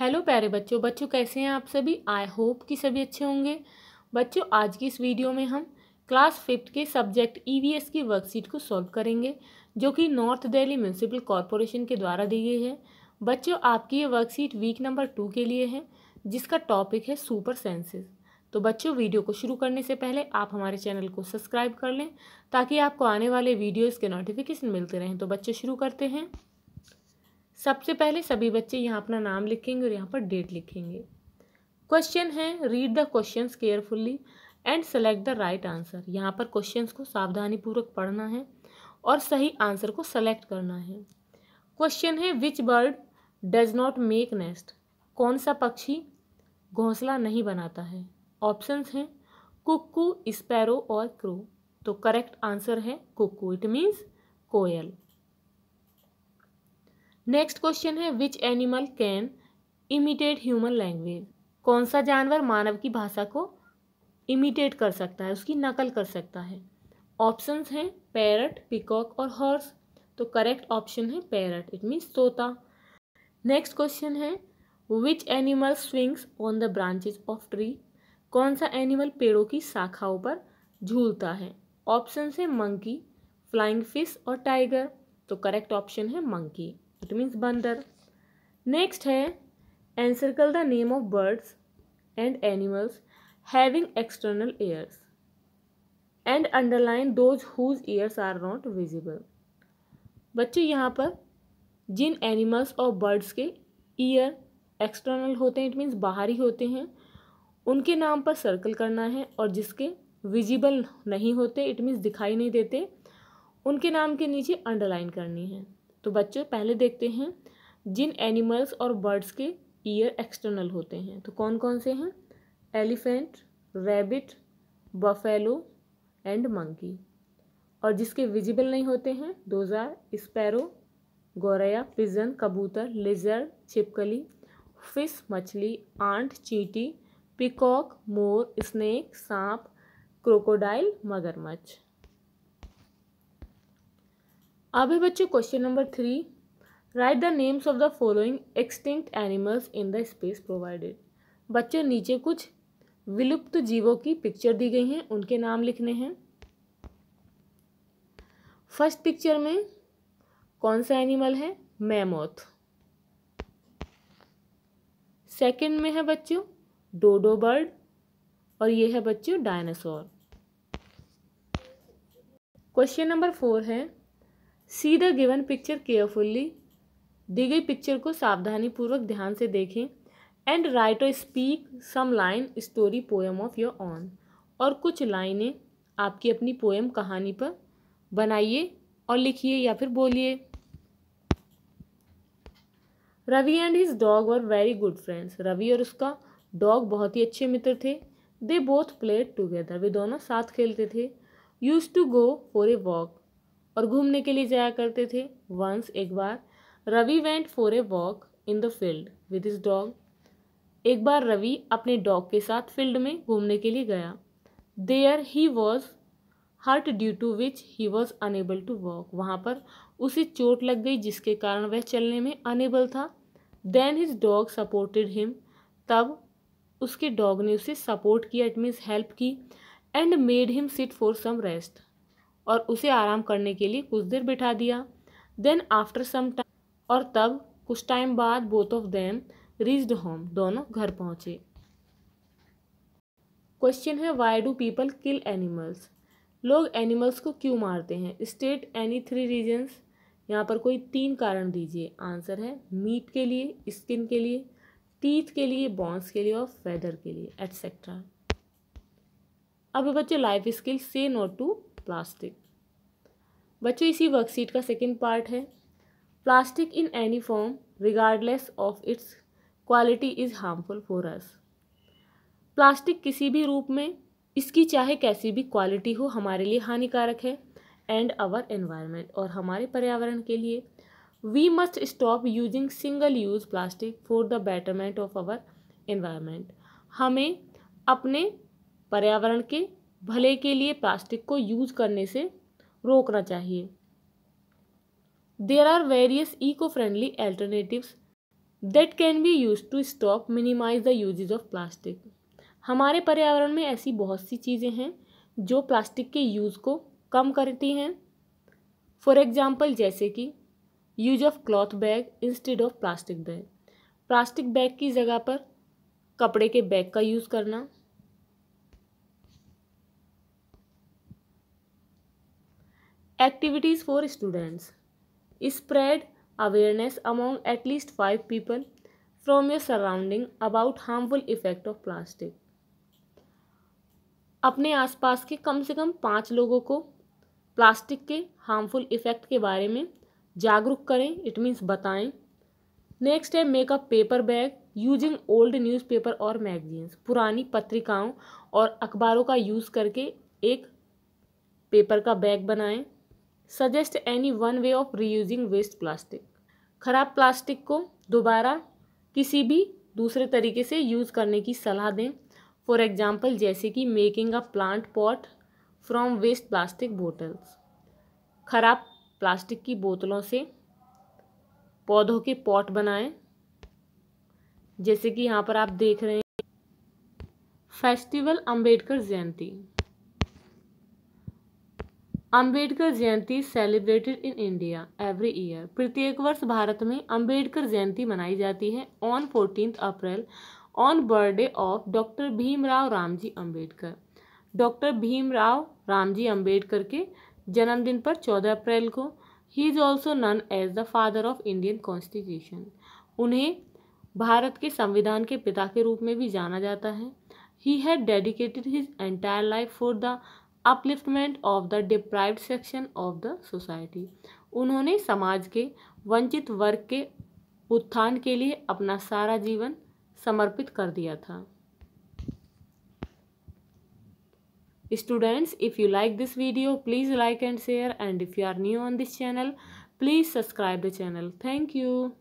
hello प्यारे बच्चों बच्चों कैसे हैं आप सभी आई होप कि सभी अच्छे होंगे बच्चों आज की इस वीडियो में हम क्लास फिफ्थ के सब्जेक्ट ईवीएस e की वर्कशीट को सॉल्व करेंगे जो कि नॉर्थ दिल्ली म्यूनसिपल कॉरपोरेशन के द्वारा दी गई है बच्चों आपकी ये वर्कशीट वीक नंबर टू के लिए है जिसका टॉपिक है सुपर सेंसेस तो बच्चों वीडियो को शुरू करने से पहले आप हमारे चैनल को सब्सक्राइब कर लें ताकि आपको आने वाले वीडियोज़ के नोटिफिकेशन मिलते रहें तो बच्चों शुरू करते हैं सबसे पहले सभी बच्चे यहाँ अपना नाम लिखेंगे और यहाँ पर डेट लिखेंगे क्वेश्चन है read the question carefully and select the right answer यहाँ पर क्वेश्चन को सावधानीपूर्वक पढ़ना है और सही आंसर को सेलेक्ट करना है क्वेश्चन है which bird does not make nest कौन सा पक्षी घोंसला नहीं बनाता है ऑप्शंस हैं कुकू स्पैरो और क्रो तो करेक्ट आंसर है कुकू इट मीन्स कोयल नेक्स्ट क्वेश्चन है which animal can imitate human language कौन सा जानवर मानव की भाषा को इमिटेट कर सकता है उसकी नकल कर सकता है ऑप्शंस हैं पैरट पिकॉक और हॉर्स तो करेक्ट ऑप्शन है पैरट इट मीन्स तोता नेक्स्ट क्वेश्चन है which animal swings on the branches of tree कौन सा एनिमल पेड़ों की शाखाओं पर झूलता है ऑप्शन तो है मंकी फ्लाइंग फिश और टाइगर तो करेक्ट ऑप्शन है मंकी इट मीन्स बंदर नेक्स्ट है encircle the name of birds and animals having external ears and underline those whose ears are not visible बच्चे यहाँ पर जिन एनिमल्स और बर्ड्स के ईयर एक्सटर्नल होते हैं इट मीन्स बाहरी होते हैं उनके नाम पर सर्कल करना है और जिसके विजिबल नहीं होते इट मीन्स दिखाई नहीं देते उनके नाम के नीचे अंडरलाइन करनी है तो बच्चे पहले देखते हैं जिन एनिमल्स और बर्ड्स के ईयर एक्सटर्नल होते हैं तो कौन कौन से हैं elephant rabbit buffalo and monkey और जिसके विजिबल नहीं होते हैं दोज स्पैरो गोरेया पिजन कबूतर लेजर छिपकली फिश मछली आंट चींटी पिकॉक मोर स्नेक सांप क्रोकोडाइल मगरमच्छ अब है बच्चों question number three write the names of the following extinct animals in the space provided बच्चों नीचे कुछ विलुप्त जीवों की पिक्चर दी गई हैं उनके नाम लिखने हैं फर्स्ट पिक्चर में कौन सा एनिमल है मैमोथ सेकंड में है बच्चों डोडो बर्ड और ये है बच्चों डायनासोर क्वेश्चन नंबर फोर है see the given picture carefully दी गई पिक्चर को सावधानीपूर्वक ध्यान से देखें एंड राइट और speak some line story poem of your own और कुछ लाइनें आपकी अपनी पोएम कहानी पर बनाइए और लिखिए या फिर बोलिए Ravi and his dog were very good friends Ravi और उसका डॉग बहुत ही अच्छे मित्र थे दे बोथ प्लेड टुगेदर वे दोनों साथ खेलते थे used to go for a walk और घूमने के लिए जाया करते थे वंस एक बार Ravi went for a walk in the field with his dog एक बार रवि अपने डॉग के साथ फील्ड में घूमने के लिए गया there he was hurt due to which he was unable to walk वहाँ पर उसे चोट लग गई जिसके कारण वह चलने में अनेबल था then his dog supported him तब उसके डॉग ने उसे सपोर्ट किया इट मीन्स हेल्प की and made him sit for some rest और उसे आराम करने के लिए कुछ देर बिठा दिया देन आफ्टर सम टाइम और तब कुछ टाइम बाद both of them reached home दोनों घर पहुंचे क्वेश्चन है why do people kill animals लोग एनिमल्स को क्यों मारते हैं स्टेट एनी थ्री रीजन्स यहाँ पर कोई तीन कारण दीजिए आंसर है मीट के लिए स्किन के लिए टीथ के लिए बॉन्स के लिए और फेदर के लिए एट्सेट्रा अब बच्चे लाइफ स्किल से नोट टू प्लास्टिक बच्चों इसी वर्कशीट का सेकेंड पार्ट है plastic in any form regardless of its quality is harmful for us plastic किसी भी रूप में इसकी चाहे कैसी भी क्वालिटी हो हमारे लिए हानिकारक है एंड आवर एनवायरनमेंट और हमारे पर्यावरण के लिए we must stop using single use plastic for the betterment of our environment हमें अपने पर्यावरण के भले के लिए प्लास्टिक को यूज करने से रोकना चाहिए there are various eco friendly alternatives that can be use to stop minimize the use of plastic हमारे पर्यावरण में ऐसी बहुत सी चीज़ें हैं जो प्लास्टिक के यूज़ को कम करती हैं फॉर एग्ज़ाम्पल जैसे कि use of cloth bag instead of plastic bag plastic bag की जगह पर कपड़े के बैग का यूज़ करना activities for students spread awareness among at least five people from your surrounding about harmful effect of plastic अपने आसपास के कम से कम पाँच लोगों को प्लास्टिक के हार्मफुल इफ़ेक्ट के बारे में जागरूक करें इट मीन्स बताएं नेक्स्ट है make a paper bag using old newspaper और मैगजीन्स पुरानी पत्रिकाओं और अखबारों का यूज़ करके एक पेपर का बैग बनाएं suggest any one way of reusing waste plastic खराब प्लास्टिक को दोबारा किसी भी दूसरे तरीके से यूज़ करने की सलाह दें फॉर एग्ज़ाम्पल जैसे कि making a plant pot from waste plastic bottles खराब प्लास्टिक की बोतलों से पौधों के पॉट बनाएं जैसे कि यहाँ पर आप देख रहे हैं festival Ambedkar Jayanti Ambedkar Jayanti celebrated in India every year प्रत्येक वर्ष भारत में अंबेडकर जयंती मनाई जाती है on fourteen April on birthday of doctor Bhimrao Ramji Ambedkar doctor Bhimrao Ramji Ambedkar के जन्मदिन पर 14 अप्रैल को he is also known as the father of Indian constitution उन्हें भारत के संविधान के पिता के रूप में भी जाना जाता है he had dedicated his entire life for the upliftment of the deprive section of the society उन्होंने समाज के वंचित वर्ग के उत्थान के लिए अपना सारा जीवन समर्पित कर दिया था students if you like this video please like and share and if you are new on this channel please subscribe the channel thank you